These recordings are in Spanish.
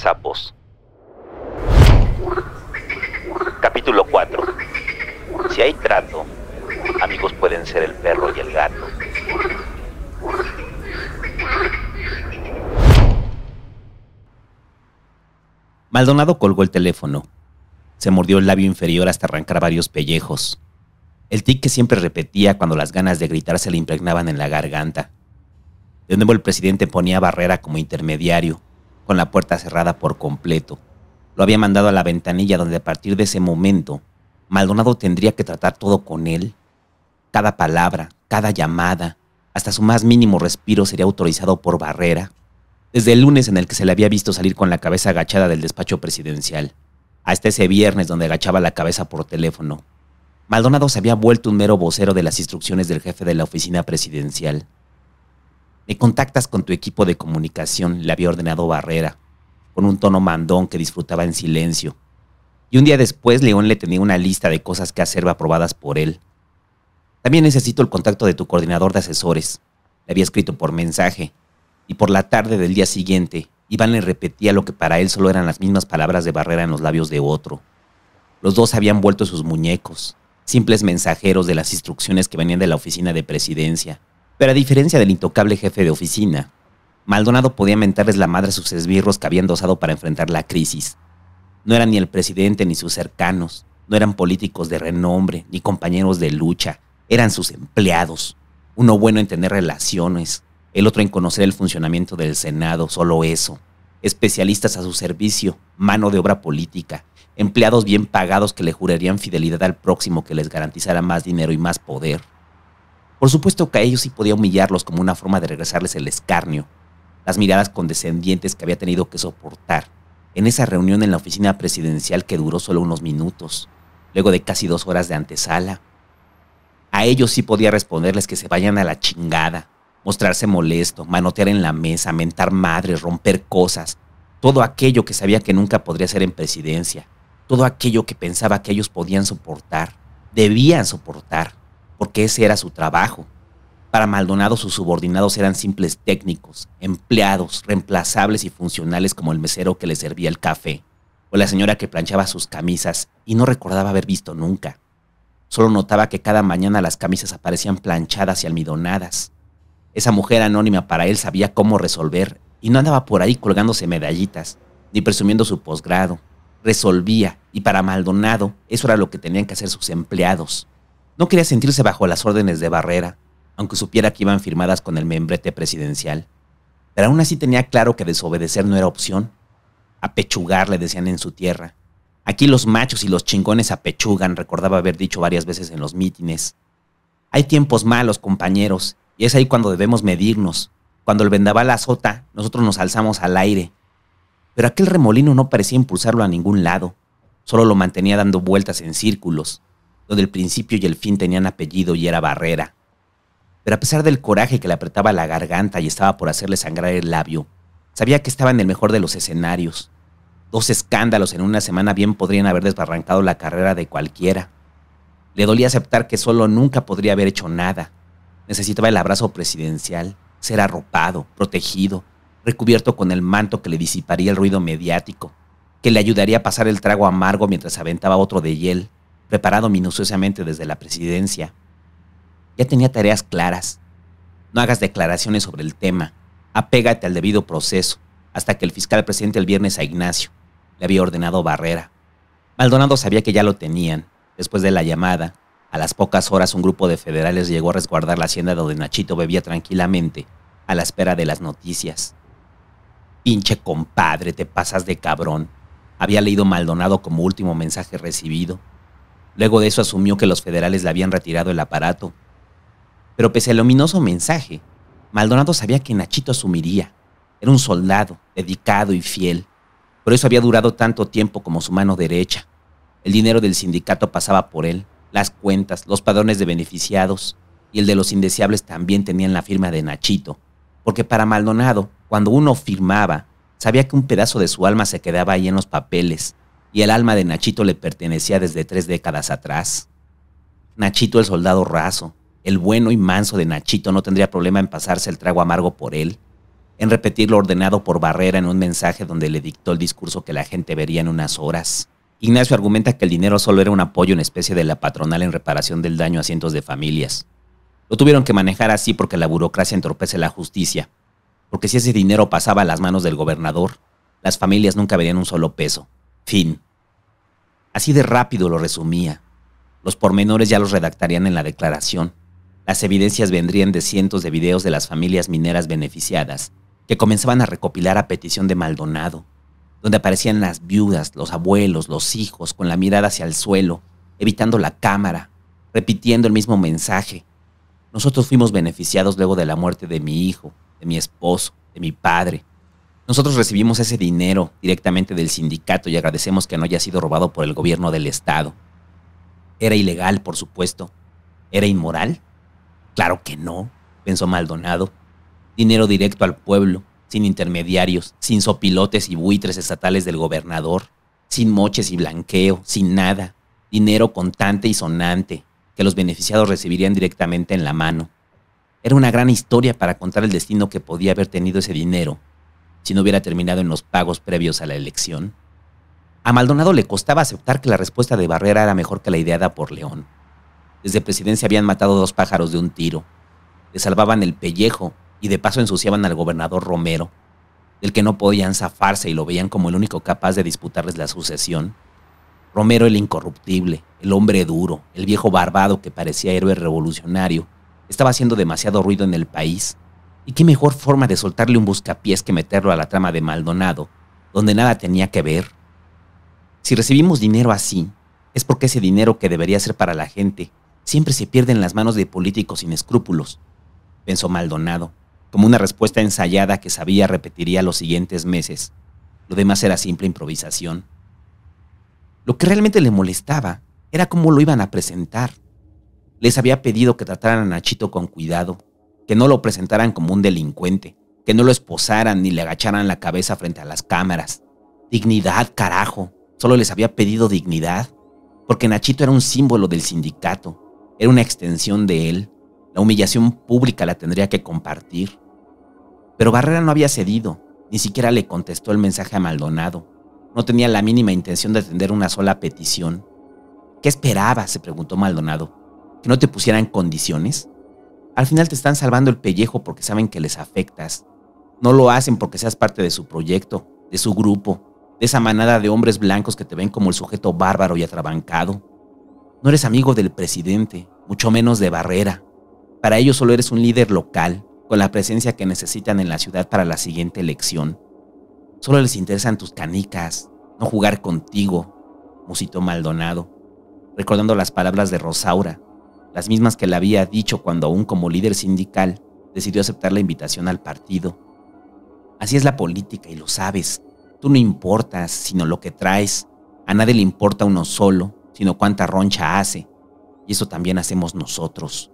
sapos. Capítulo 4. Si hay trato, amigos pueden ser el perro y el gato. Maldonado colgó el teléfono. Se mordió el labio inferior hasta arrancar varios pellejos. El tic que siempre repetía cuando las ganas de gritar se le impregnaban en la garganta. De nuevo el presidente ponía Barrera como intermediario, con la puerta cerrada por completo. Lo había mandado a la ventanilla donde a partir de ese momento Maldonado tendría que tratar todo con él. Cada palabra, cada llamada, hasta su más mínimo respiro sería autorizado por Barrera. Desde el lunes en el que se le había visto salir con la cabeza agachada del despacho presidencial, hasta ese viernes donde agachaba la cabeza por teléfono, Maldonado se había vuelto un mero vocero de las instrucciones del jefe de la oficina presidencial. Me eh, contactas con tu equipo de comunicación, le había ordenado Barrera, con un tono mandón que disfrutaba en silencio. Y un día después León le tenía una lista de cosas que hacer aprobadas por él. También necesito el contacto de tu coordinador de asesores. Le había escrito por mensaje. Y por la tarde del día siguiente, Iván le repetía lo que para él solo eran las mismas palabras de Barrera en los labios de otro. Los dos habían vuelto sus muñecos, simples mensajeros de las instrucciones que venían de la oficina de presidencia. Pero a diferencia del intocable jefe de oficina, Maldonado podía mentarles la madre a sus esbirros que habían dosado para enfrentar la crisis. No eran ni el presidente ni sus cercanos, no eran políticos de renombre ni compañeros de lucha, eran sus empleados. Uno bueno en tener relaciones, el otro en conocer el funcionamiento del Senado, solo eso. Especialistas a su servicio, mano de obra política, empleados bien pagados que le jurarían fidelidad al próximo que les garantizara más dinero y más poder. Por supuesto que a ellos sí podía humillarlos como una forma de regresarles el escarnio, las miradas condescendientes que había tenido que soportar en esa reunión en la oficina presidencial que duró solo unos minutos, luego de casi dos horas de antesala. A ellos sí podía responderles que se vayan a la chingada, mostrarse molesto, manotear en la mesa, mentar madres, romper cosas, todo aquello que sabía que nunca podría ser en presidencia, todo aquello que pensaba que ellos podían soportar, debían soportar porque ese era su trabajo. Para Maldonado sus subordinados eran simples técnicos, empleados, reemplazables y funcionales como el mesero que le servía el café, o la señora que planchaba sus camisas y no recordaba haber visto nunca. Solo notaba que cada mañana las camisas aparecían planchadas y almidonadas. Esa mujer anónima para él sabía cómo resolver y no andaba por ahí colgándose medallitas, ni presumiendo su posgrado. Resolvía, y para Maldonado eso era lo que tenían que hacer sus empleados, no quería sentirse bajo las órdenes de Barrera, aunque supiera que iban firmadas con el membrete presidencial. Pero aún así tenía claro que desobedecer no era opción. Apechugar le decían en su tierra. Aquí los machos y los chingones apechugan, recordaba haber dicho varias veces en los mítines. Hay tiempos malos, compañeros, y es ahí cuando debemos medirnos. Cuando el vendaval azota, nosotros nos alzamos al aire. Pero aquel remolino no parecía impulsarlo a ningún lado, solo lo mantenía dando vueltas en círculos donde el principio y el fin tenían apellido y era Barrera. Pero a pesar del coraje que le apretaba la garganta y estaba por hacerle sangrar el labio, sabía que estaba en el mejor de los escenarios. Dos escándalos en una semana bien podrían haber desbarrancado la carrera de cualquiera. Le dolía aceptar que solo nunca podría haber hecho nada. Necesitaba el abrazo presidencial, ser arropado, protegido, recubierto con el manto que le disiparía el ruido mediático, que le ayudaría a pasar el trago amargo mientras aventaba otro de hiel, preparado minuciosamente desde la presidencia. Ya tenía tareas claras. No hagas declaraciones sobre el tema. Apégate al debido proceso, hasta que el fiscal presente el viernes a Ignacio. Le había ordenado Barrera. Maldonado sabía que ya lo tenían. Después de la llamada, a las pocas horas un grupo de federales llegó a resguardar la hacienda donde Nachito bebía tranquilamente, a la espera de las noticias. Pinche compadre, te pasas de cabrón. Había leído Maldonado como último mensaje recibido. Luego de eso asumió que los federales le habían retirado el aparato. Pero pese al ominoso mensaje, Maldonado sabía que Nachito asumiría. Era un soldado, dedicado y fiel. Por eso había durado tanto tiempo como su mano derecha. El dinero del sindicato pasaba por él, las cuentas, los padrones de beneficiados y el de los indeseables también tenían la firma de Nachito. Porque para Maldonado, cuando uno firmaba, sabía que un pedazo de su alma se quedaba ahí en los papeles, y el alma de Nachito le pertenecía desde tres décadas atrás. Nachito el soldado raso, el bueno y manso de Nachito no tendría problema en pasarse el trago amargo por él, en repetir lo ordenado por Barrera en un mensaje donde le dictó el discurso que la gente vería en unas horas. Ignacio argumenta que el dinero solo era un apoyo en especie de la patronal en reparación del daño a cientos de familias. Lo tuvieron que manejar así porque la burocracia entorpece la justicia, porque si ese dinero pasaba a las manos del gobernador, las familias nunca verían un solo peso. Fin. Así de rápido lo resumía. Los pormenores ya los redactarían en la declaración. Las evidencias vendrían de cientos de videos de las familias mineras beneficiadas, que comenzaban a recopilar a petición de Maldonado, donde aparecían las viudas, los abuelos, los hijos, con la mirada hacia el suelo, evitando la cámara, repitiendo el mismo mensaje. Nosotros fuimos beneficiados luego de la muerte de mi hijo, de mi esposo, de mi padre, nosotros recibimos ese dinero directamente del sindicato y agradecemos que no haya sido robado por el gobierno del Estado. ¿Era ilegal, por supuesto? ¿Era inmoral? Claro que no, pensó Maldonado. Dinero directo al pueblo, sin intermediarios, sin sopilotes y buitres estatales del gobernador, sin moches y blanqueo, sin nada. Dinero contante y sonante, que los beneficiados recibirían directamente en la mano. Era una gran historia para contar el destino que podía haber tenido ese dinero si no hubiera terminado en los pagos previos a la elección? A Maldonado le costaba aceptar que la respuesta de Barrera era mejor que la ideada por León. Desde presidencia habían matado dos pájaros de un tiro. Le salvaban el pellejo y de paso ensuciaban al gobernador Romero, del que no podían zafarse y lo veían como el único capaz de disputarles la sucesión. Romero el incorruptible, el hombre duro, el viejo barbado que parecía héroe revolucionario, estaba haciendo demasiado ruido en el país y qué mejor forma de soltarle un buscapiés que meterlo a la trama de Maldonado, donde nada tenía que ver. Si recibimos dinero así, es porque ese dinero que debería ser para la gente siempre se pierde en las manos de políticos sin escrúpulos, pensó Maldonado, como una respuesta ensayada que sabía repetiría los siguientes meses. Lo demás era simple improvisación. Lo que realmente le molestaba era cómo lo iban a presentar. Les había pedido que trataran a Nachito con cuidado, que no lo presentaran como un delincuente, que no lo esposaran ni le agacharan la cabeza frente a las cámaras. Dignidad, carajo. Solo les había pedido dignidad, porque Nachito era un símbolo del sindicato, era una extensión de él. La humillación pública la tendría que compartir. Pero Barrera no había cedido, ni siquiera le contestó el mensaje a Maldonado. No tenía la mínima intención de atender una sola petición. ¿Qué esperaba? se preguntó Maldonado. ¿Que no te pusieran condiciones? Al final te están salvando el pellejo porque saben que les afectas. No lo hacen porque seas parte de su proyecto, de su grupo, de esa manada de hombres blancos que te ven como el sujeto bárbaro y atrabancado. No eres amigo del presidente, mucho menos de Barrera. Para ellos solo eres un líder local, con la presencia que necesitan en la ciudad para la siguiente elección. Solo les interesan tus canicas, no jugar contigo, Musito Maldonado, recordando las palabras de Rosaura, las mismas que le había dicho cuando aún como líder sindical decidió aceptar la invitación al partido. Así es la política y lo sabes. Tú no importas, sino lo que traes. A nadie le importa uno solo, sino cuánta roncha hace. Y eso también hacemos nosotros.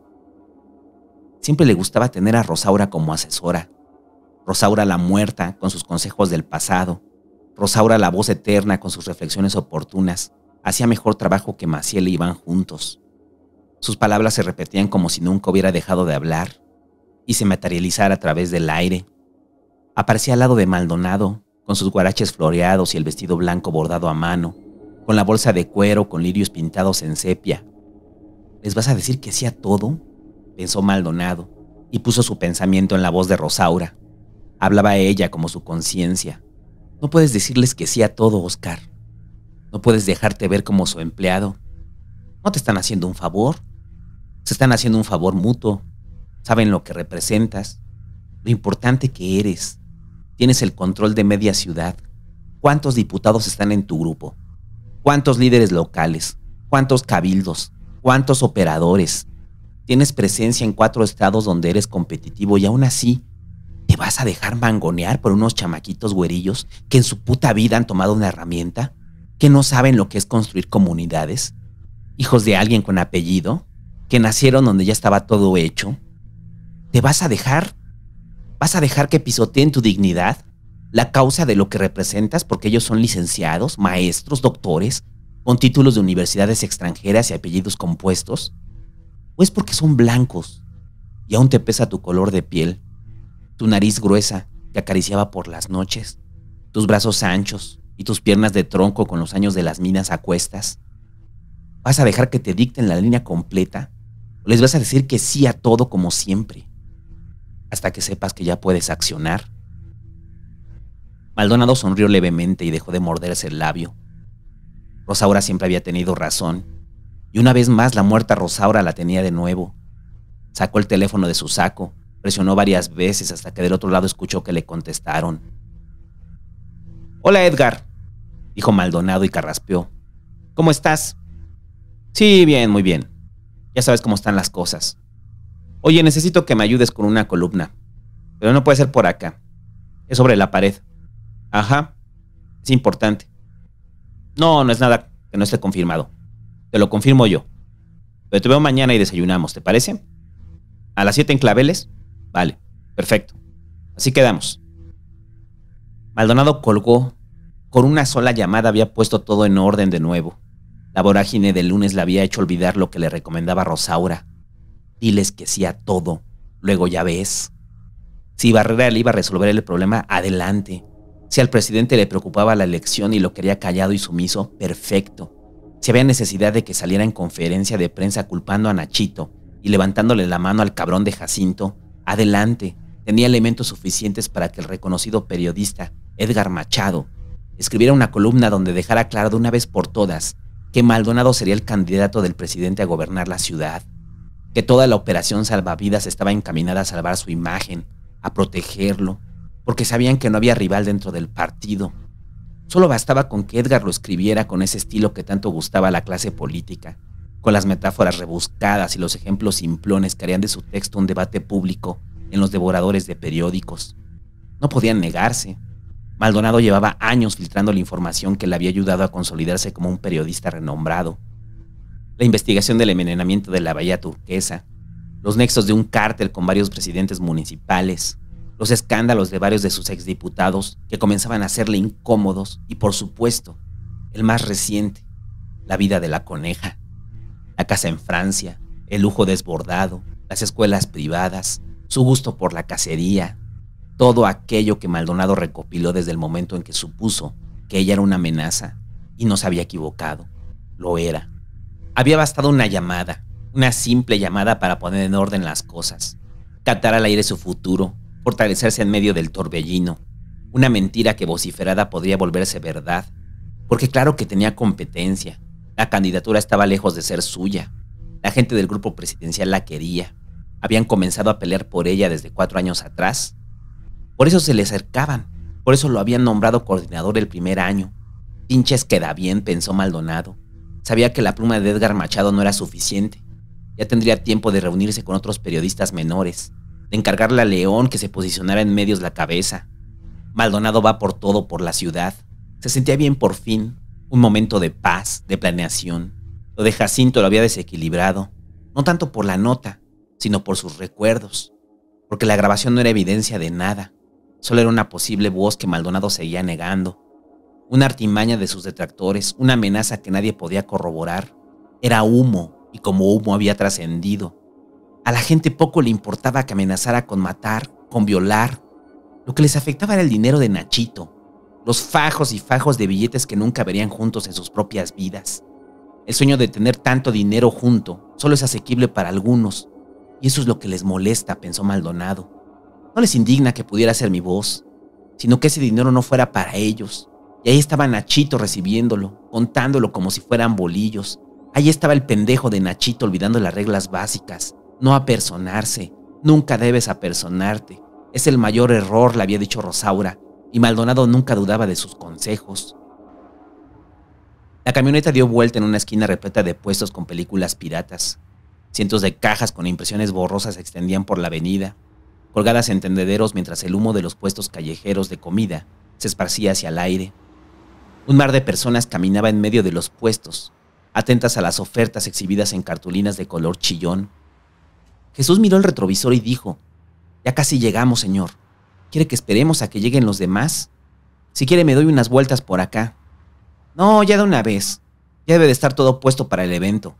Siempre le gustaba tener a Rosaura como asesora. Rosaura la muerta con sus consejos del pasado. Rosaura la voz eterna con sus reflexiones oportunas. Hacía mejor trabajo que Maciel e Iván juntos. Sus palabras se repetían como si nunca hubiera dejado de hablar y se materializara a través del aire. Aparecía al lado de Maldonado, con sus guaraches floreados y el vestido blanco bordado a mano, con la bolsa de cuero con lirios pintados en sepia. ¿Les vas a decir que sí a todo? pensó Maldonado y puso su pensamiento en la voz de Rosaura. Hablaba ella como su conciencia. No puedes decirles que sí a todo, Oscar. No puedes dejarte ver como su empleado no te están haciendo un favor. Se están haciendo un favor mutuo. Saben lo que representas, lo importante que eres. Tienes el control de media ciudad. ¿Cuántos diputados están en tu grupo? ¿Cuántos líderes locales? ¿Cuántos cabildos? ¿Cuántos operadores? Tienes presencia en cuatro estados donde eres competitivo y aún así ¿Te vas a dejar mangonear por unos chamaquitos güerillos que en su puta vida han tomado una herramienta? ¿Que no saben lo que es construir comunidades? hijos de alguien con apellido, que nacieron donde ya estaba todo hecho, ¿te vas a dejar? ¿Vas a dejar que pisoteen tu dignidad? ¿La causa de lo que representas? Porque ellos son licenciados, maestros, doctores, con títulos de universidades extranjeras y apellidos compuestos. ¿O es porque son blancos y aún te pesa tu color de piel, tu nariz gruesa que acariciaba por las noches, tus brazos anchos y tus piernas de tronco con los años de las minas acuestas? ¿Vas a dejar que te dicten la línea completa? ¿O les vas a decir que sí a todo como siempre? Hasta que sepas que ya puedes accionar. Maldonado sonrió levemente y dejó de morderse el labio. Rosaura siempre había tenido razón, y una vez más la muerta Rosaura la tenía de nuevo. Sacó el teléfono de su saco, presionó varias veces hasta que del otro lado escuchó que le contestaron. Hola Edgar, dijo Maldonado y carraspeó. ¿Cómo estás? Sí, bien, muy bien. Ya sabes cómo están las cosas. Oye, necesito que me ayudes con una columna. Pero no puede ser por acá. Es sobre la pared. Ajá. Es importante. No, no es nada que no esté confirmado. Te lo confirmo yo. Pero te veo mañana y desayunamos, ¿te parece? A las 7 en claveles. Vale, perfecto. Así quedamos. Maldonado colgó. Con una sola llamada había puesto todo en orden de nuevo. La vorágine del lunes le había hecho olvidar lo que le recomendaba Rosaura. Diles que sí todo, luego ya ves. Si Barrera le iba a resolver el problema, adelante. Si al presidente le preocupaba la elección y lo quería callado y sumiso, perfecto. Si había necesidad de que saliera en conferencia de prensa culpando a Nachito y levantándole la mano al cabrón de Jacinto, adelante. Tenía elementos suficientes para que el reconocido periodista Edgar Machado escribiera una columna donde dejara claro de una vez por todas que Maldonado sería el candidato del presidente a gobernar la ciudad, que toda la operación salvavidas estaba encaminada a salvar su imagen, a protegerlo, porque sabían que no había rival dentro del partido. Solo bastaba con que Edgar lo escribiera con ese estilo que tanto gustaba a la clase política, con las metáforas rebuscadas y los ejemplos simplones que harían de su texto un debate público en los devoradores de periódicos. No podían negarse, Maldonado llevaba años filtrando la información que le había ayudado a consolidarse como un periodista renombrado. La investigación del envenenamiento de la bahía turquesa, los nexos de un cártel con varios presidentes municipales, los escándalos de varios de sus exdiputados que comenzaban a hacerle incómodos y por supuesto, el más reciente, la vida de la coneja, la casa en Francia, el lujo desbordado, las escuelas privadas, su gusto por la cacería, todo aquello que Maldonado recopiló desde el momento en que supuso que ella era una amenaza y no se había equivocado. Lo era. Había bastado una llamada, una simple llamada para poner en orden las cosas, catar al aire su futuro, fortalecerse en medio del torbellino, una mentira que vociferada podría volverse verdad, porque claro que tenía competencia, la candidatura estaba lejos de ser suya, la gente del grupo presidencial la quería, habían comenzado a pelear por ella desde cuatro años atrás por eso se le acercaban, por eso lo habían nombrado coordinador el primer año. Pinches queda bien, pensó Maldonado. Sabía que la pluma de Edgar Machado no era suficiente. Ya tendría tiempo de reunirse con otros periodistas menores, de encargarle a León que se posicionara en medios la cabeza. Maldonado va por todo por la ciudad. Se sentía bien por fin, un momento de paz, de planeación. Lo de Jacinto lo había desequilibrado, no tanto por la nota, sino por sus recuerdos, porque la grabación no era evidencia de nada. Solo era una posible voz que Maldonado seguía negando, una artimaña de sus detractores, una amenaza que nadie podía corroborar. Era humo, y como humo había trascendido. A la gente poco le importaba que amenazara con matar, con violar. Lo que les afectaba era el dinero de Nachito, los fajos y fajos de billetes que nunca verían juntos en sus propias vidas. El sueño de tener tanto dinero junto solo es asequible para algunos, y eso es lo que les molesta, pensó Maldonado. No les indigna que pudiera ser mi voz, sino que ese dinero no fuera para ellos. Y ahí estaba Nachito recibiéndolo, contándolo como si fueran bolillos. Ahí estaba el pendejo de Nachito olvidando las reglas básicas. No apersonarse. Nunca debes apersonarte. Es el mayor error, le había dicho Rosaura, y Maldonado nunca dudaba de sus consejos. La camioneta dio vuelta en una esquina repleta de puestos con películas piratas. Cientos de cajas con impresiones borrosas se extendían por la avenida, colgadas en tendederos mientras el humo de los puestos callejeros de comida se esparcía hacia el aire. Un mar de personas caminaba en medio de los puestos, atentas a las ofertas exhibidas en cartulinas de color chillón. Jesús miró el retrovisor y dijo, Ya casi llegamos, señor. ¿Quiere que esperemos a que lleguen los demás? Si quiere me doy unas vueltas por acá. No, ya de una vez. Ya debe de estar todo puesto para el evento.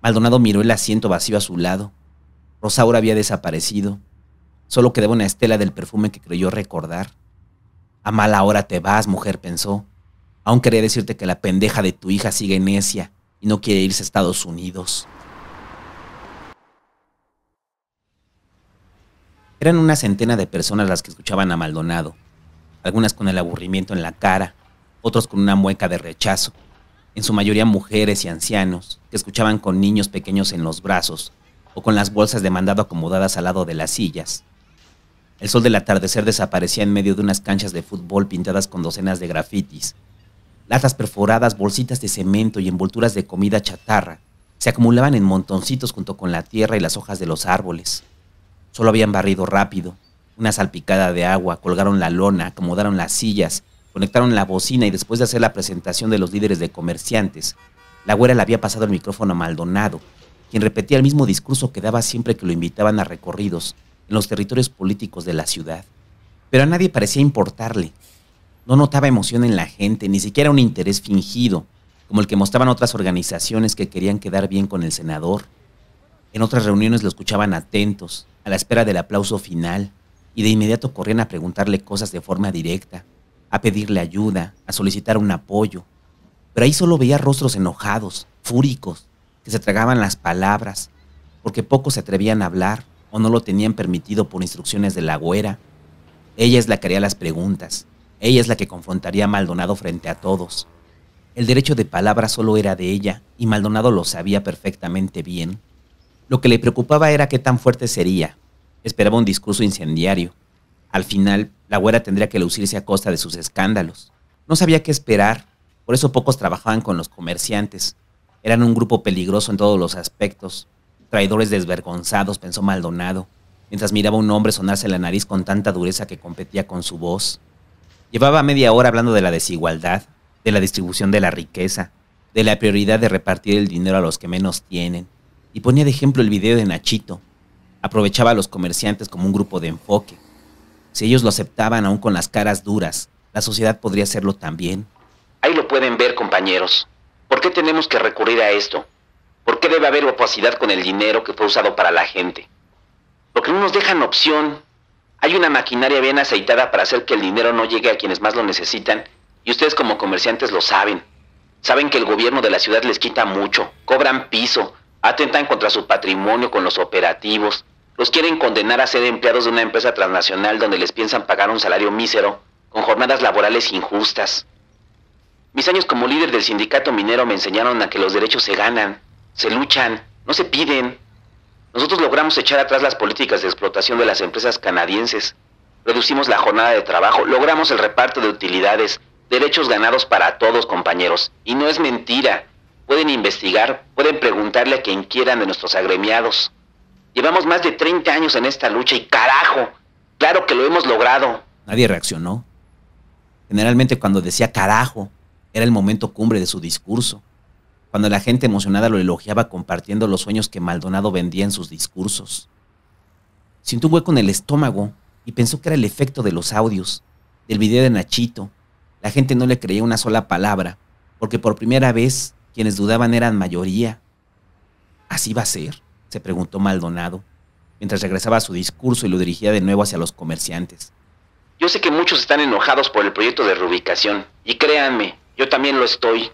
Maldonado miró el asiento vacío a su lado Rosaura había desaparecido. Solo quedaba una estela del perfume que creyó recordar. A mala hora te vas, mujer, pensó. Aún quería decirte que la pendeja de tu hija sigue necia y no quiere irse a Estados Unidos. Eran una centena de personas las que escuchaban a Maldonado, algunas con el aburrimiento en la cara, otros con una mueca de rechazo, en su mayoría mujeres y ancianos, que escuchaban con niños pequeños en los brazos, o con las bolsas de mandado acomodadas al lado de las sillas. El sol del atardecer desaparecía en medio de unas canchas de fútbol pintadas con docenas de grafitis. Latas perforadas, bolsitas de cemento y envolturas de comida chatarra se acumulaban en montoncitos junto con la tierra y las hojas de los árboles. Solo habían barrido rápido, una salpicada de agua, colgaron la lona, acomodaron las sillas, conectaron la bocina y después de hacer la presentación de los líderes de comerciantes, la güera le había pasado el micrófono a Maldonado, quien repetía el mismo discurso que daba siempre que lo invitaban a recorridos en los territorios políticos de la ciudad. Pero a nadie parecía importarle. No notaba emoción en la gente, ni siquiera un interés fingido, como el que mostraban otras organizaciones que querían quedar bien con el senador. En otras reuniones lo escuchaban atentos, a la espera del aplauso final, y de inmediato corrían a preguntarle cosas de forma directa, a pedirle ayuda, a solicitar un apoyo. Pero ahí solo veía rostros enojados, fúricos, que se tragaban las palabras, porque pocos se atrevían a hablar o no lo tenían permitido por instrucciones de la güera. Ella es la que haría las preguntas, ella es la que confrontaría a Maldonado frente a todos. El derecho de palabra solo era de ella y Maldonado lo sabía perfectamente bien. Lo que le preocupaba era qué tan fuerte sería. Esperaba un discurso incendiario. Al final, la güera tendría que lucirse a costa de sus escándalos. No sabía qué esperar, por eso pocos trabajaban con los comerciantes, eran un grupo peligroso en todos los aspectos, traidores desvergonzados, pensó Maldonado, mientras miraba a un hombre sonarse la nariz con tanta dureza que competía con su voz. Llevaba media hora hablando de la desigualdad, de la distribución de la riqueza, de la prioridad de repartir el dinero a los que menos tienen, y ponía de ejemplo el video de Nachito. Aprovechaba a los comerciantes como un grupo de enfoque. Si ellos lo aceptaban aún con las caras duras, la sociedad podría hacerlo también. Ahí lo pueden ver, compañeros. ¿Por qué tenemos que recurrir a esto? ¿Por qué debe haber opacidad con el dinero que fue usado para la gente? Porque no nos dejan opción. Hay una maquinaria bien aceitada para hacer que el dinero no llegue a quienes más lo necesitan y ustedes como comerciantes lo saben. Saben que el gobierno de la ciudad les quita mucho, cobran piso, atentan contra su patrimonio con los operativos, los quieren condenar a ser empleados de una empresa transnacional donde les piensan pagar un salario mísero, con jornadas laborales injustas. Mis años como líder del sindicato minero me enseñaron a que los derechos se ganan, se luchan, no se piden. Nosotros logramos echar atrás las políticas de explotación de las empresas canadienses, reducimos la jornada de trabajo, logramos el reparto de utilidades, derechos ganados para todos compañeros. Y no es mentira, pueden investigar, pueden preguntarle a quien quieran de nuestros agremiados. Llevamos más de 30 años en esta lucha y carajo, claro que lo hemos logrado. Nadie reaccionó. Generalmente cuando decía carajo era el momento cumbre de su discurso, cuando la gente emocionada lo elogiaba compartiendo los sueños que Maldonado vendía en sus discursos. Sintió un hueco en el estómago y pensó que era el efecto de los audios, del video de Nachito. La gente no le creía una sola palabra, porque por primera vez quienes dudaban eran mayoría. ¿Así va a ser? se preguntó Maldonado, mientras regresaba a su discurso y lo dirigía de nuevo hacia los comerciantes. Yo sé que muchos están enojados por el proyecto de reubicación, y créanme, yo también lo estoy.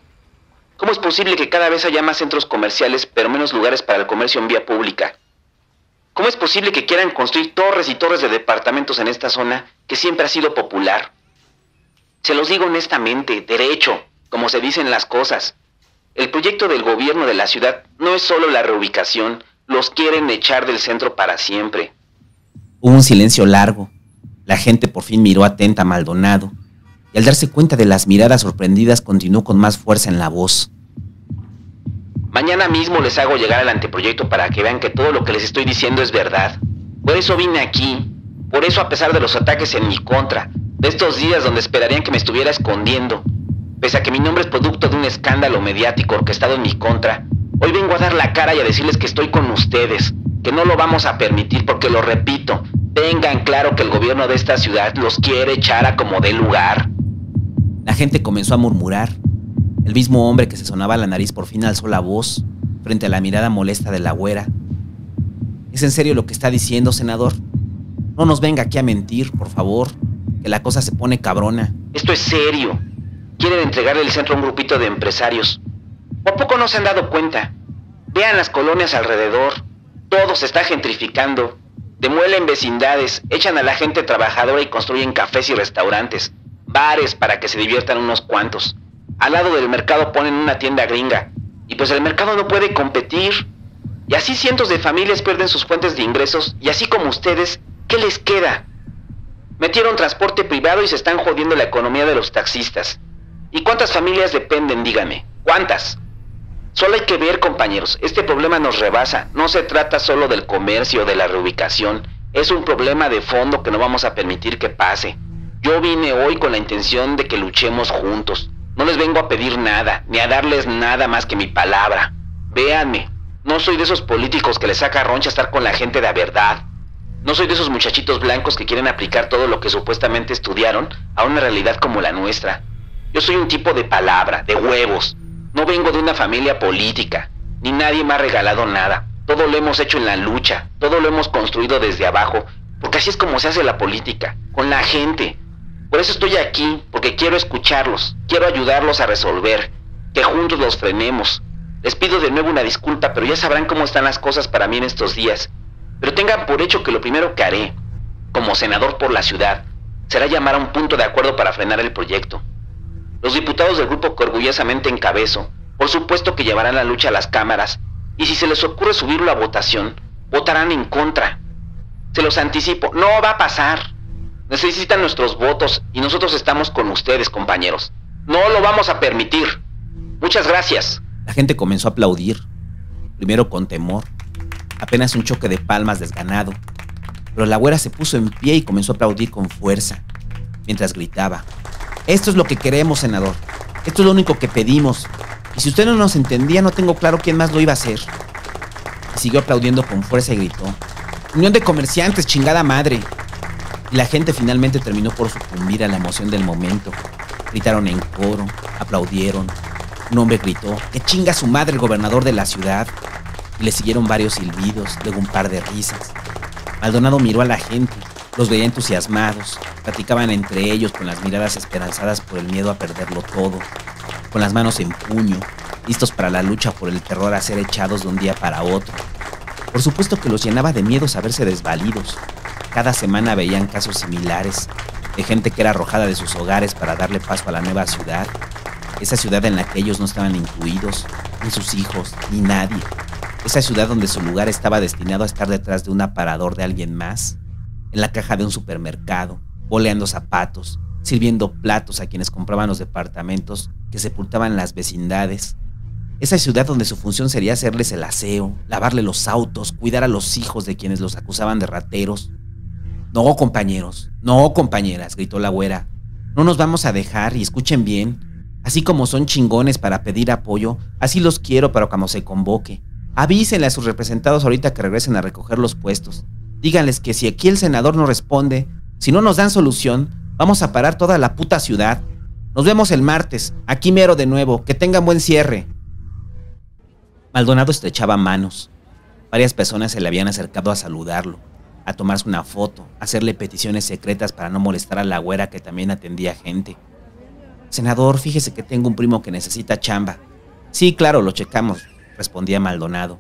¿Cómo es posible que cada vez haya más centros comerciales, pero menos lugares para el comercio en vía pública? ¿Cómo es posible que quieran construir torres y torres de departamentos en esta zona que siempre ha sido popular? Se los digo honestamente, derecho, como se dicen las cosas. El proyecto del gobierno de la ciudad no es solo la reubicación, los quieren echar del centro para siempre. Hubo un silencio largo. La gente por fin miró atenta a Maldonado, y al darse cuenta de las miradas sorprendidas continuó con más fuerza en la voz. Mañana mismo les hago llegar el anteproyecto para que vean que todo lo que les estoy diciendo es verdad. Por eso vine aquí, por eso a pesar de los ataques en mi contra, de estos días donde esperarían que me estuviera escondiendo, pese a que mi nombre es producto de un escándalo mediático orquestado en mi contra, hoy vengo a dar la cara y a decirles que estoy con ustedes, que no lo vamos a permitir porque lo repito, tengan claro que el gobierno de esta ciudad los quiere echar a como dé lugar. La gente comenzó a murmurar. El mismo hombre que se sonaba la nariz por fin alzó la voz frente a la mirada molesta de la güera. ¿Es en serio lo que está diciendo, senador? No nos venga aquí a mentir, por favor, que la cosa se pone cabrona. Esto es serio. Quieren entregarle el centro a un grupito de empresarios. ¿O poco no se han dado cuenta? Vean las colonias alrededor. Todo se está gentrificando. Demuelen vecindades, echan a la gente trabajadora y construyen cafés y restaurantes bares para que se diviertan unos cuantos. Al lado del mercado ponen una tienda gringa. Y pues el mercado no puede competir. Y así cientos de familias pierden sus fuentes de ingresos. Y así como ustedes, ¿qué les queda? Metieron transporte privado y se están jodiendo la economía de los taxistas. ¿Y cuántas familias dependen, díganme? ¿Cuántas? Solo hay que ver, compañeros, este problema nos rebasa. No se trata solo del comercio, de la reubicación. Es un problema de fondo que no vamos a permitir que pase. Yo vine hoy con la intención de que luchemos juntos. No les vengo a pedir nada, ni a darles nada más que mi palabra. Véanme, no soy de esos políticos que les saca roncha estar con la gente de verdad. No soy de esos muchachitos blancos que quieren aplicar todo lo que supuestamente estudiaron a una realidad como la nuestra. Yo soy un tipo de palabra, de huevos. No vengo de una familia política, ni nadie me ha regalado nada. Todo lo hemos hecho en la lucha, todo lo hemos construido desde abajo, porque así es como se hace la política, con la gente, por eso estoy aquí, porque quiero escucharlos, quiero ayudarlos a resolver, que juntos los frenemos. Les pido de nuevo una disculpa, pero ya sabrán cómo están las cosas para mí en estos días. Pero tengan por hecho que lo primero que haré, como senador por la ciudad, será llamar a un punto de acuerdo para frenar el proyecto. Los diputados del grupo que orgullosamente encabezo, por supuesto que llevarán la lucha a las cámaras, y si se les ocurre subirlo a votación, votarán en contra. Se los anticipo, no va a pasar. Necesitan nuestros votos y nosotros estamos con ustedes, compañeros. No lo vamos a permitir. Muchas gracias. La gente comenzó a aplaudir, primero con temor, apenas un choque de palmas desganado, pero la güera se puso en pie y comenzó a aplaudir con fuerza, mientras gritaba, esto es lo que queremos, senador, esto es lo único que pedimos, y si usted no nos entendía no tengo claro quién más lo iba a hacer. siguió aplaudiendo con fuerza y gritó, Unión de comerciantes, chingada madre, la gente finalmente terminó por sucumbir a la emoción del momento. Gritaron en coro, aplaudieron. Un hombre gritó, ¡que chinga su madre el gobernador de la ciudad! Y le siguieron varios silbidos, luego un par de risas. Maldonado miró a la gente, los veía entusiasmados, platicaban entre ellos con las miradas esperanzadas por el miedo a perderlo todo, con las manos en puño, listos para la lucha por el terror a ser echados de un día para otro. Por supuesto que los llenaba de miedo saberse desvalidos, cada semana veían casos similares de gente que era arrojada de sus hogares para darle paso a la nueva ciudad, esa ciudad en la que ellos no estaban incluidos, ni sus hijos, ni nadie, esa ciudad donde su lugar estaba destinado a estar detrás de un aparador de alguien más, en la caja de un supermercado, boleando zapatos, sirviendo platos a quienes compraban los departamentos que sepultaban las vecindades, esa ciudad donde su función sería hacerles el aseo, lavarle los autos, cuidar a los hijos de quienes los acusaban de rateros, no, compañeros, no, compañeras, gritó la güera. No nos vamos a dejar y escuchen bien. Así como son chingones para pedir apoyo, así los quiero para cuando se convoque. Avísenle a sus representados ahorita que regresen a recoger los puestos. Díganles que si aquí el senador no responde, si no nos dan solución, vamos a parar toda la puta ciudad. Nos vemos el martes, aquí mero de nuevo, que tengan buen cierre. Maldonado estrechaba manos. Varias personas se le habían acercado a saludarlo a tomarse una foto, hacerle peticiones secretas para no molestar a la güera que también atendía gente. Senador, fíjese que tengo un primo que necesita chamba. Sí, claro, lo checamos, respondía Maldonado.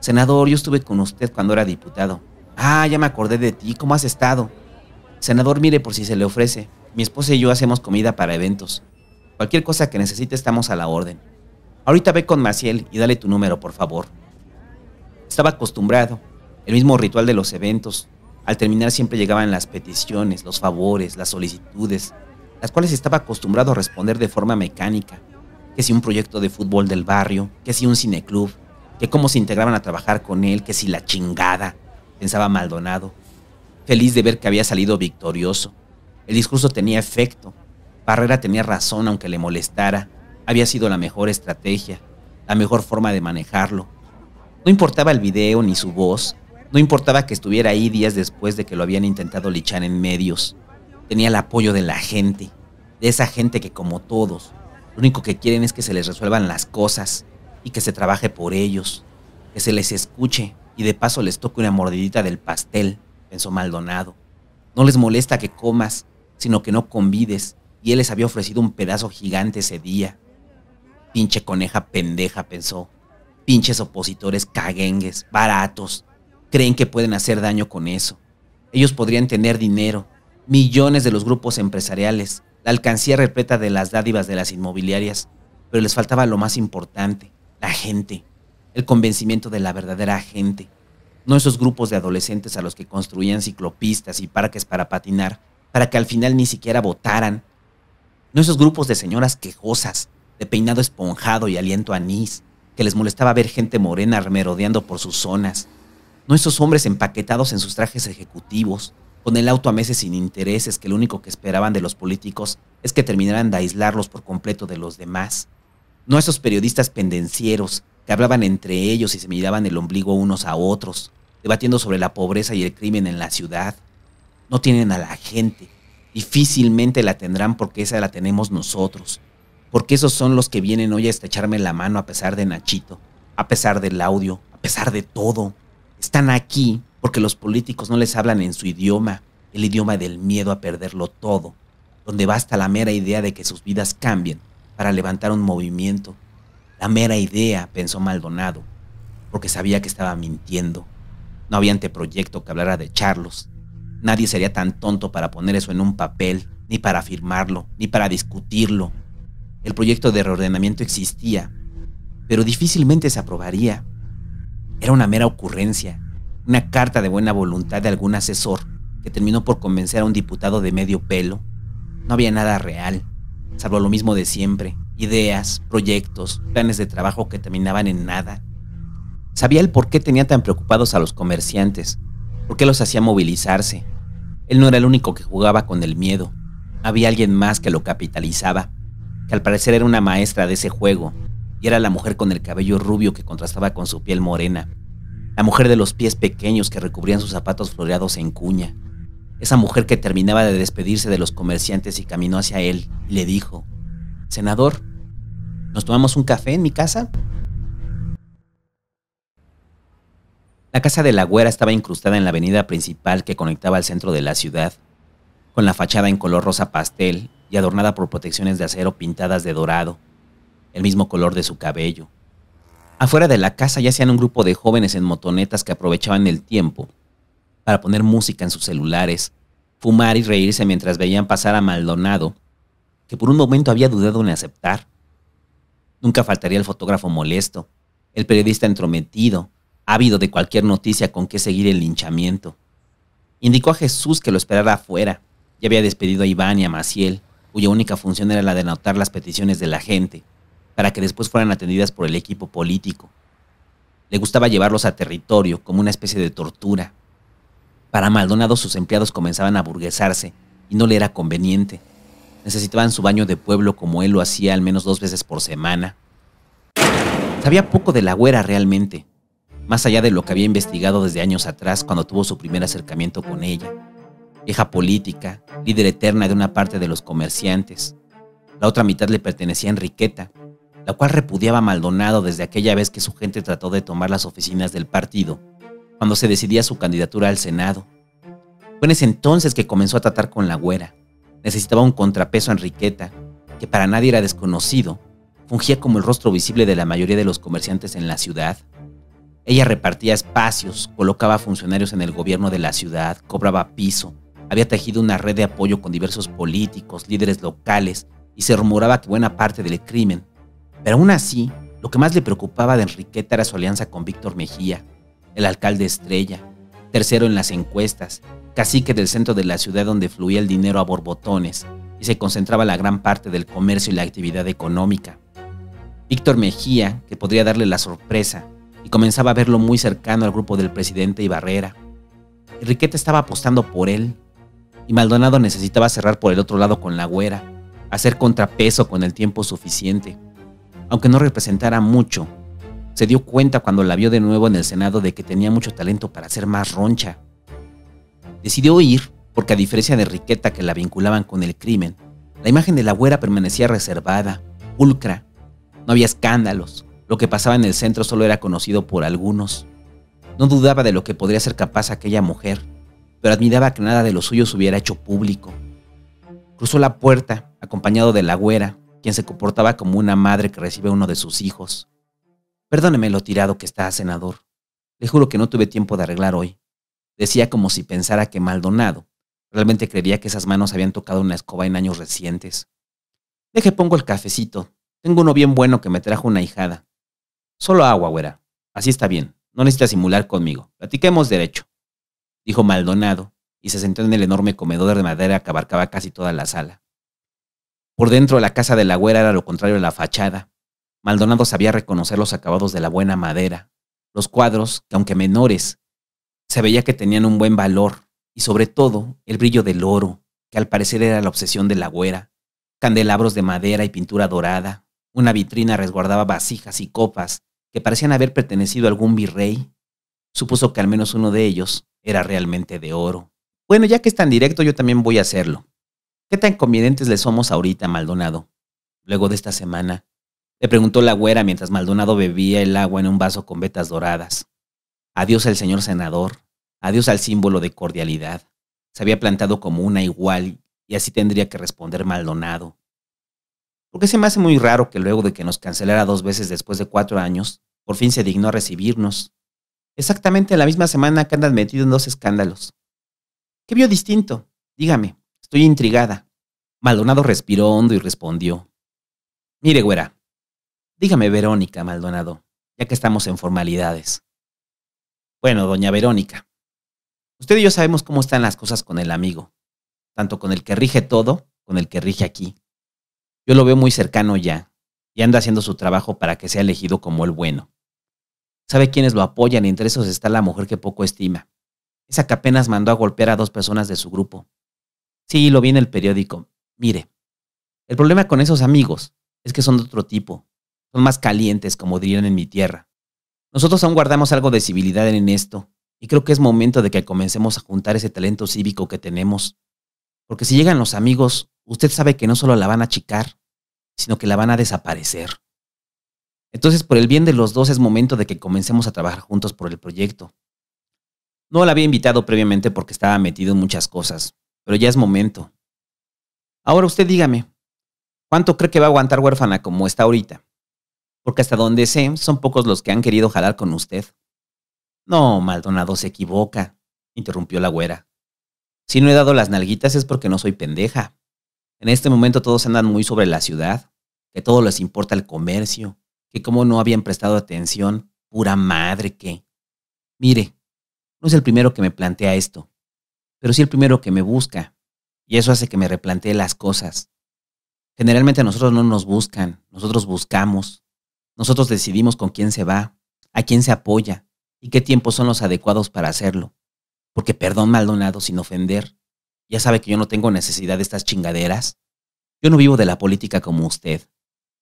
Senador, yo estuve con usted cuando era diputado. Ah, ya me acordé de ti, ¿cómo has estado? Senador, mire por si se le ofrece. Mi esposa y yo hacemos comida para eventos. Cualquier cosa que necesite estamos a la orden. Ahorita ve con Maciel y dale tu número, por favor. Estaba acostumbrado el mismo ritual de los eventos. Al terminar siempre llegaban las peticiones, los favores, las solicitudes, las cuales estaba acostumbrado a responder de forma mecánica. Que si un proyecto de fútbol del barrio, que si un cineclub, que cómo se integraban a trabajar con él, que si la chingada, pensaba Maldonado, feliz de ver que había salido victorioso. El discurso tenía efecto. Barrera tenía razón aunque le molestara. Había sido la mejor estrategia, la mejor forma de manejarlo. No importaba el video ni su voz, no importaba que estuviera ahí días después de que lo habían intentado lichar en medios. Tenía el apoyo de la gente, de esa gente que como todos, lo único que quieren es que se les resuelvan las cosas y que se trabaje por ellos, que se les escuche y de paso les toque una mordidita del pastel, pensó Maldonado. No les molesta que comas, sino que no convides, y él les había ofrecido un pedazo gigante ese día. Pinche coneja pendeja, pensó. Pinches opositores caguengues, baratos, creen que pueden hacer daño con eso. Ellos podrían tener dinero, millones de los grupos empresariales, la alcancía repleta de las dádivas de las inmobiliarias, pero les faltaba lo más importante, la gente, el convencimiento de la verdadera gente, no esos grupos de adolescentes a los que construían ciclopistas y parques para patinar, para que al final ni siquiera votaran, no esos grupos de señoras quejosas, de peinado esponjado y aliento anís, que les molestaba ver gente morena merodeando por sus zonas, no esos hombres empaquetados en sus trajes ejecutivos, con el auto a meses sin intereses que lo único que esperaban de los políticos es que terminaran de aislarlos por completo de los demás. No esos periodistas pendencieros que hablaban entre ellos y se miraban el ombligo unos a otros, debatiendo sobre la pobreza y el crimen en la ciudad. No tienen a la gente. Difícilmente la tendrán porque esa la tenemos nosotros. Porque esos son los que vienen hoy a estrecharme la mano a pesar de Nachito, a pesar del audio, a pesar de todo están aquí porque los políticos no les hablan en su idioma, el idioma del miedo a perderlo todo, donde basta la mera idea de que sus vidas cambien para levantar un movimiento. La mera idea, pensó Maldonado, porque sabía que estaba mintiendo. No había anteproyecto que hablara de Charlos. Nadie sería tan tonto para poner eso en un papel, ni para firmarlo, ni para discutirlo. El proyecto de reordenamiento existía, pero difícilmente se aprobaría. Era una mera ocurrencia, una carta de buena voluntad de algún asesor que terminó por convencer a un diputado de medio pelo. No había nada real, salvo lo mismo de siempre, ideas, proyectos, planes de trabajo que terminaban en nada. Sabía el por qué tenía tan preocupados a los comerciantes, por qué los hacía movilizarse. Él no era el único que jugaba con el miedo, había alguien más que lo capitalizaba, que al parecer era una maestra de ese juego y era la mujer con el cabello rubio que contrastaba con su piel morena, la mujer de los pies pequeños que recubrían sus zapatos floreados en cuña, esa mujer que terminaba de despedirse de los comerciantes y caminó hacia él y le dijo, Senador, ¿nos tomamos un café en mi casa? La casa de la güera estaba incrustada en la avenida principal que conectaba al centro de la ciudad, con la fachada en color rosa pastel y adornada por protecciones de acero pintadas de dorado el mismo color de su cabello. Afuera de la casa ya yacían un grupo de jóvenes en motonetas que aprovechaban el tiempo para poner música en sus celulares, fumar y reírse mientras veían pasar a Maldonado, que por un momento había dudado en aceptar. Nunca faltaría el fotógrafo molesto, el periodista entrometido, ávido de cualquier noticia con que seguir el linchamiento. Indicó a Jesús que lo esperara afuera, y había despedido a Iván y a Maciel, cuya única función era la de anotar las peticiones de la gente para que después fueran atendidas por el equipo político. Le gustaba llevarlos a territorio como una especie de tortura. Para Maldonado sus empleados comenzaban a burguesarse y no le era conveniente. Necesitaban su baño de pueblo como él lo hacía al menos dos veces por semana. Sabía poco de la güera realmente, más allá de lo que había investigado desde años atrás cuando tuvo su primer acercamiento con ella. Hija política, líder eterna de una parte de los comerciantes. La otra mitad le pertenecía a Enriqueta, la cual repudiaba a Maldonado desde aquella vez que su gente trató de tomar las oficinas del partido, cuando se decidía su candidatura al Senado. Fue en ese entonces que comenzó a tratar con la güera. Necesitaba un contrapeso a Enriqueta, que para nadie era desconocido, fungía como el rostro visible de la mayoría de los comerciantes en la ciudad. Ella repartía espacios, colocaba funcionarios en el gobierno de la ciudad, cobraba piso, había tejido una red de apoyo con diversos políticos, líderes locales, y se rumoraba que buena parte del crimen pero aún así, lo que más le preocupaba de Enriqueta era su alianza con Víctor Mejía, el alcalde estrella, tercero en las encuestas, cacique del centro de la ciudad donde fluía el dinero a borbotones y se concentraba la gran parte del comercio y la actividad económica. Víctor Mejía, que podría darle la sorpresa, y comenzaba a verlo muy cercano al grupo del presidente y Barrera. Enriqueta estaba apostando por él, y Maldonado necesitaba cerrar por el otro lado con la güera, hacer contrapeso con el tiempo suficiente aunque no representara mucho. Se dio cuenta cuando la vio de nuevo en el Senado de que tenía mucho talento para ser más roncha. Decidió ir porque a diferencia de Riqueta que la vinculaban con el crimen, la imagen de la güera permanecía reservada, pulcra. No había escándalos. Lo que pasaba en el centro solo era conocido por algunos. No dudaba de lo que podría ser capaz aquella mujer, pero admiraba que nada de lo suyo se hubiera hecho público. Cruzó la puerta, acompañado de la güera, quien se comportaba como una madre que recibe a uno de sus hijos. Perdóneme lo tirado que está, senador. Le juro que no tuve tiempo de arreglar hoy. Decía como si pensara que Maldonado realmente creía que esas manos habían tocado una escoba en años recientes. Deje pongo el cafecito. Tengo uno bien bueno que me trajo una hijada. Solo agua, güera. Así está bien. No necesita simular conmigo. Platiquemos derecho. Dijo Maldonado, y se sentó en el enorme comedor de madera que abarcaba casi toda la sala. Por dentro la casa de la güera era lo contrario de la fachada. Maldonado sabía reconocer los acabados de la buena madera, los cuadros, que aunque menores, se veía que tenían un buen valor, y sobre todo el brillo del oro, que al parecer era la obsesión de la güera, candelabros de madera y pintura dorada, una vitrina resguardaba vasijas y copas que parecían haber pertenecido a algún virrey. Supuso que al menos uno de ellos era realmente de oro. Bueno, ya que es tan directo, yo también voy a hacerlo. ¿Qué tan convenientes le somos ahorita, Maldonado? Luego de esta semana, le preguntó la güera mientras Maldonado bebía el agua en un vaso con vetas doradas. Adiós al señor senador, adiós al símbolo de cordialidad. Se había plantado como una igual y así tendría que responder Maldonado. ¿Por qué se me hace muy raro que luego de que nos cancelara dos veces después de cuatro años, por fin se dignó a recibirnos. Exactamente en la misma semana que andan metido en dos escándalos. ¿Qué vio distinto? Dígame. Estoy intrigada. Maldonado respiró hondo y respondió. Mire, güera. Dígame Verónica, Maldonado, ya que estamos en formalidades. Bueno, doña Verónica. Usted y yo sabemos cómo están las cosas con el amigo, tanto con el que rige todo, con el que rige aquí. Yo lo veo muy cercano ya, y anda haciendo su trabajo para que sea elegido como el bueno. Sabe quiénes lo apoyan y entre esos está la mujer que poco estima, esa que apenas mandó a golpear a dos personas de su grupo. Sí, lo vi en el periódico. Mire, el problema con esos amigos es que son de otro tipo. Son más calientes, como dirían en mi tierra. Nosotros aún guardamos algo de civilidad en esto, y creo que es momento de que comencemos a juntar ese talento cívico que tenemos. Porque si llegan los amigos, usted sabe que no solo la van a achicar, sino que la van a desaparecer. Entonces, por el bien de los dos, es momento de que comencemos a trabajar juntos por el proyecto. No la había invitado previamente porque estaba metido en muchas cosas, pero ya es momento. Ahora usted dígame, ¿cuánto cree que va a aguantar huérfana como está ahorita? Porque hasta donde sé, son pocos los que han querido jalar con usted. No, Maldonado se equivoca, interrumpió la güera. Si no he dado las nalguitas es porque no soy pendeja. En este momento todos andan muy sobre la ciudad, que todo les importa el comercio, que como no habían prestado atención, pura madre que. Mire, no es el primero que me plantea esto pero sí el primero que me busca. Y eso hace que me replantee las cosas. Generalmente a nosotros no nos buscan, nosotros buscamos. Nosotros decidimos con quién se va, a quién se apoya y qué tiempos son los adecuados para hacerlo. Porque perdón Maldonado sin ofender, ya sabe que yo no tengo necesidad de estas chingaderas. Yo no vivo de la política como usted.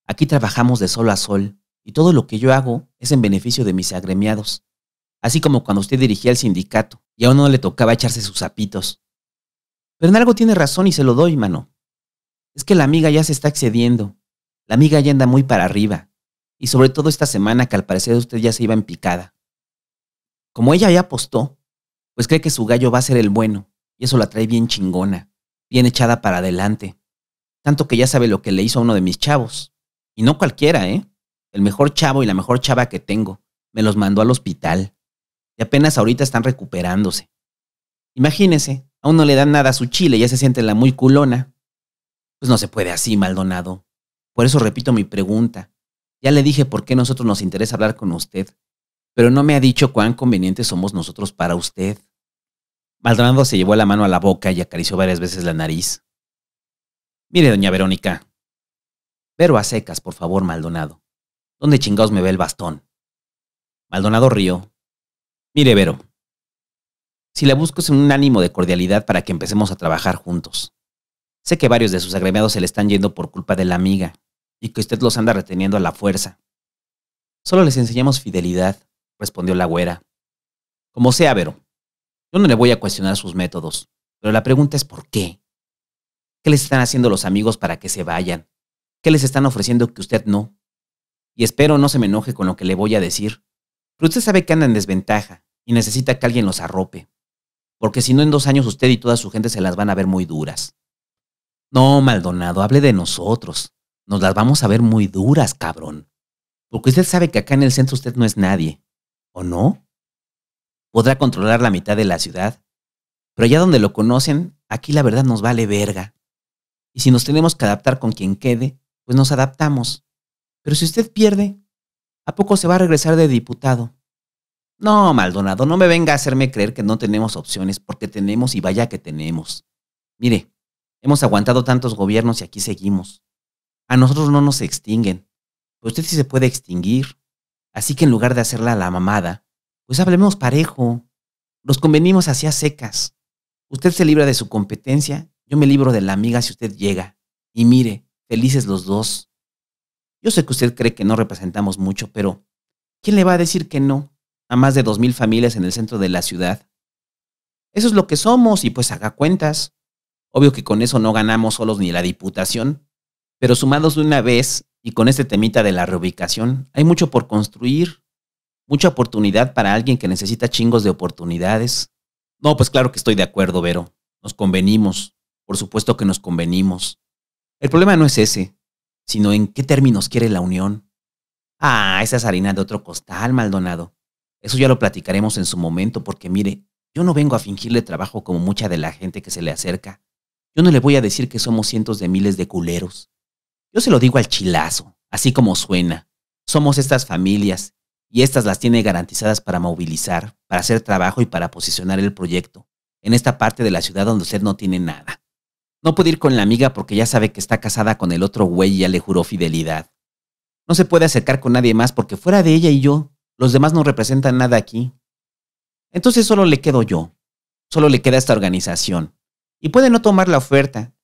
Aquí trabajamos de sol a sol y todo lo que yo hago es en beneficio de mis agremiados. Así como cuando usted dirigía el sindicato, y a uno le tocaba echarse sus zapitos. Pero algo tiene razón y se lo doy, mano. Es que la amiga ya se está excediendo. La amiga ya anda muy para arriba. Y sobre todo esta semana que al parecer usted ya se iba en picada. Como ella ya apostó, pues cree que su gallo va a ser el bueno, y eso la trae bien chingona, bien echada para adelante. Tanto que ya sabe lo que le hizo a uno de mis chavos. Y no cualquiera, ¿eh? El mejor chavo y la mejor chava que tengo. Me los mandó al hospital apenas ahorita están recuperándose. Imagínese, aún no le dan nada a su chile, ya se siente la muy culona. Pues no se puede así, Maldonado. Por eso repito mi pregunta. Ya le dije por qué nosotros nos interesa hablar con usted, pero no me ha dicho cuán convenientes somos nosotros para usted. Maldonado se llevó la mano a la boca y acarició varias veces la nariz. Mire, doña Verónica. Pero a secas, por favor, Maldonado. ¿Dónde chingados me ve el bastón? Maldonado rió, Mire, Vero, si la busco es un ánimo de cordialidad para que empecemos a trabajar juntos. Sé que varios de sus agremiados se le están yendo por culpa de la amiga y que usted los anda reteniendo a la fuerza. Solo les enseñamos fidelidad, respondió la güera. Como sea, Vero, yo no le voy a cuestionar sus métodos, pero la pregunta es ¿por qué? ¿Qué les están haciendo los amigos para que se vayan? ¿Qué les están ofreciendo que usted no? Y espero no se me enoje con lo que le voy a decir, pero usted sabe que anda en desventaja y necesita que alguien los arrope. Porque si no, en dos años usted y toda su gente se las van a ver muy duras. No, Maldonado, hable de nosotros. Nos las vamos a ver muy duras, cabrón. Porque usted sabe que acá en el centro usted no es nadie. ¿O no? Podrá controlar la mitad de la ciudad. Pero allá donde lo conocen, aquí la verdad nos vale verga. Y si nos tenemos que adaptar con quien quede, pues nos adaptamos. Pero si usted pierde, ¿A poco se va a regresar de diputado? No, Maldonado, no me venga a hacerme creer que no tenemos opciones, porque tenemos y vaya que tenemos. Mire, hemos aguantado tantos gobiernos y aquí seguimos. A nosotros no nos extinguen, pero usted sí se puede extinguir. Así que en lugar de hacerla la mamada, pues hablemos parejo. Nos convenimos a secas. Usted se libra de su competencia, yo me libro de la amiga si usted llega. Y mire, felices los dos. Yo sé que usted cree que no representamos mucho, pero ¿quién le va a decir que no a más de 2.000 familias en el centro de la ciudad? Eso es lo que somos y pues haga cuentas. Obvio que con eso no ganamos solos ni la diputación, pero sumados de una vez y con este temita de la reubicación, hay mucho por construir, mucha oportunidad para alguien que necesita chingos de oportunidades. No, pues claro que estoy de acuerdo, Vero. Nos convenimos. Por supuesto que nos convenimos. El problema no es ese sino en qué términos quiere la unión. Ah, esa es harina de otro costal, Maldonado. Eso ya lo platicaremos en su momento, porque mire, yo no vengo a fingirle trabajo como mucha de la gente que se le acerca. Yo no le voy a decir que somos cientos de miles de culeros. Yo se lo digo al chilazo, así como suena. Somos estas familias, y estas las tiene garantizadas para movilizar, para hacer trabajo y para posicionar el proyecto, en esta parte de la ciudad donde usted no tiene nada. No puede ir con la amiga porque ya sabe que está casada con el otro güey y ya le juró fidelidad. No se puede acercar con nadie más porque fuera de ella y yo, los demás no representan nada aquí. Entonces solo le quedo yo. Solo le queda esta organización. Y puede no tomar la oferta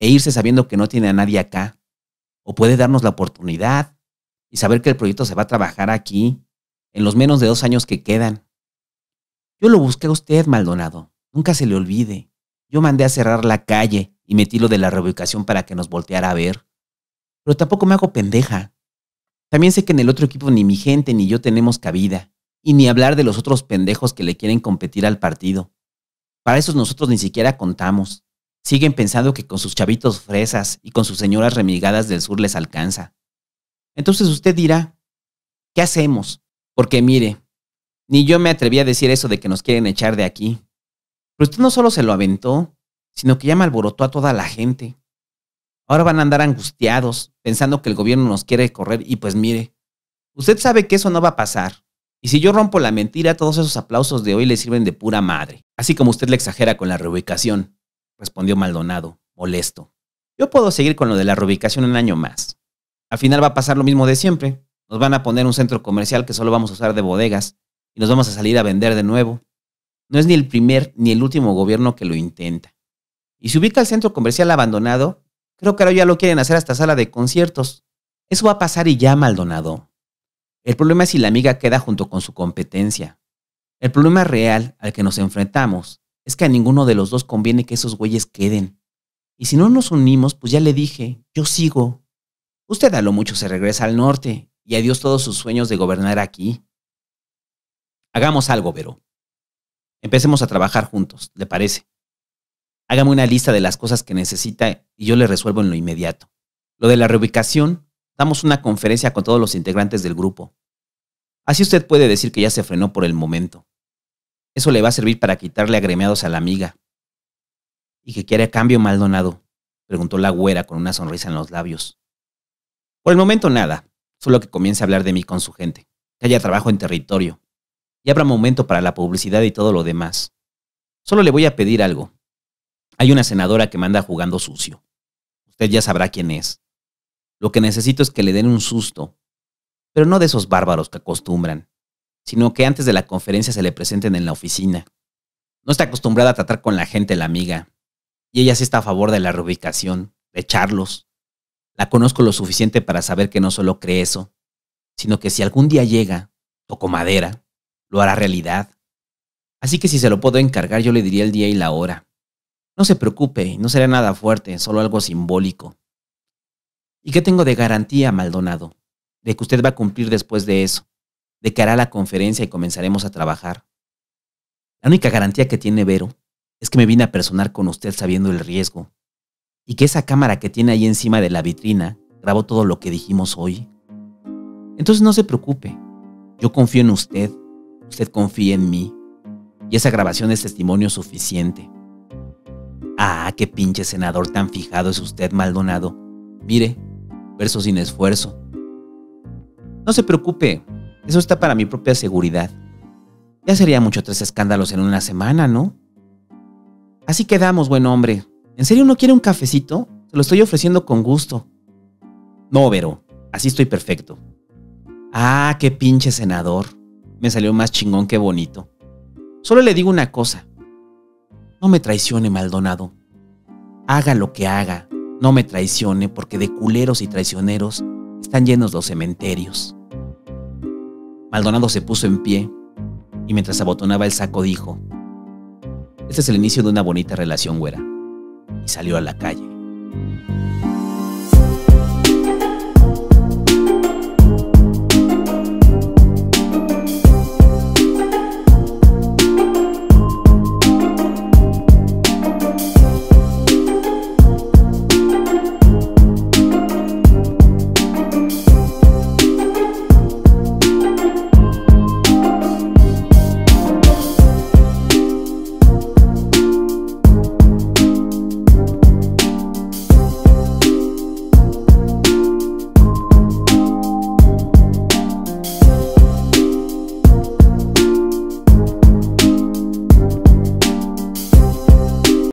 e irse sabiendo que no tiene a nadie acá. O puede darnos la oportunidad y saber que el proyecto se va a trabajar aquí en los menos de dos años que quedan. Yo lo busqué a usted, Maldonado. Nunca se le olvide. Yo mandé a cerrar la calle y metí lo de la reubicación para que nos volteara a ver. Pero tampoco me hago pendeja. También sé que en el otro equipo ni mi gente ni yo tenemos cabida, y ni hablar de los otros pendejos que le quieren competir al partido. Para esos nosotros ni siquiera contamos. Siguen pensando que con sus chavitos fresas y con sus señoras remigadas del sur les alcanza. Entonces usted dirá, ¿qué hacemos? Porque mire, ni yo me atreví a decir eso de que nos quieren echar de aquí, pero usted no solo se lo aventó, sino que ya malborotó a toda la gente. Ahora van a andar angustiados, pensando que el gobierno nos quiere correr, y pues mire, usted sabe que eso no va a pasar. Y si yo rompo la mentira, todos esos aplausos de hoy le sirven de pura madre. Así como usted le exagera con la reubicación, respondió Maldonado, molesto. Yo puedo seguir con lo de la reubicación un año más. Al final va a pasar lo mismo de siempre. Nos van a poner un centro comercial que solo vamos a usar de bodegas y nos vamos a salir a vender de nuevo no es ni el primer ni el último gobierno que lo intenta. Y si ubica el centro comercial abandonado, creo que ahora ya lo quieren hacer hasta sala de conciertos. Eso va a pasar y ya, Maldonado. El problema es si la amiga queda junto con su competencia. El problema real al que nos enfrentamos es que a ninguno de los dos conviene que esos güeyes queden. Y si no nos unimos, pues ya le dije, yo sigo. Usted a lo mucho se regresa al norte y adiós todos sus sueños de gobernar aquí. Hagamos algo, Vero. Empecemos a trabajar juntos, ¿le parece? Hágame una lista de las cosas que necesita y yo le resuelvo en lo inmediato. Lo de la reubicación, damos una conferencia con todos los integrantes del grupo. Así usted puede decir que ya se frenó por el momento. Eso le va a servir para quitarle agremiados a la amiga. ¿Y que quiere a cambio, Maldonado? preguntó la güera con una sonrisa en los labios. Por el momento nada, solo que comience a hablar de mí con su gente, que haya trabajo en territorio, y habrá momento para la publicidad y todo lo demás. Solo le voy a pedir algo. Hay una senadora que manda jugando sucio. Usted ya sabrá quién es. Lo que necesito es que le den un susto, pero no de esos bárbaros que acostumbran, sino que antes de la conferencia se le presenten en la oficina. No está acostumbrada a tratar con la gente la amiga, y ella sí está a favor de la reubicación, de echarlos. La conozco lo suficiente para saber que no solo cree eso, sino que si algún día llega, toco madera, lo hará realidad. Así que si se lo puedo encargar yo le diría el día y la hora. No se preocupe, no será nada fuerte, solo algo simbólico. ¿Y qué tengo de garantía, Maldonado? De que usted va a cumplir después de eso, de que hará la conferencia y comenzaremos a trabajar. La única garantía que tiene Vero es que me vine a personar con usted sabiendo el riesgo, y que esa cámara que tiene ahí encima de la vitrina grabó todo lo que dijimos hoy. Entonces no se preocupe, yo confío en usted Usted confía en mí. Y esa grabación es testimonio suficiente. Ah, qué pinche senador tan fijado es usted, Maldonado. Mire, verso sin esfuerzo. No se preocupe, eso está para mi propia seguridad. Ya sería mucho tres escándalos en una semana, ¿no? Así quedamos, buen hombre. ¿En serio no quiere un cafecito? Se lo estoy ofreciendo con gusto. No, Vero, así estoy perfecto. Ah, qué pinche senador me salió más chingón que bonito. Solo le digo una cosa. No me traicione, Maldonado. Haga lo que haga, no me traicione porque de culeros y traicioneros están llenos los cementerios. Maldonado se puso en pie y mientras abotonaba el saco dijo, Este es el inicio de una bonita relación, güera. Y salió a la calle.